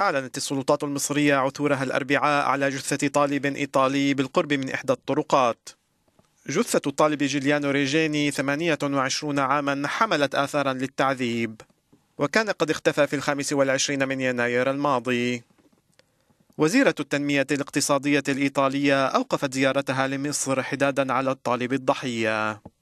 أعلنت السلطات المصرية عثورها الأربعاء على جثة طالب إيطالي بالقرب من إحدى الطرقات جثة الطالب جيليانو ريجيني 28 عاما حملت آثارا للتعذيب وكان قد اختفى في الخامس والعشرين من يناير الماضي وزيرة التنمية الاقتصادية الإيطالية أوقفت زيارتها لمصر حدادا على الطالب الضحية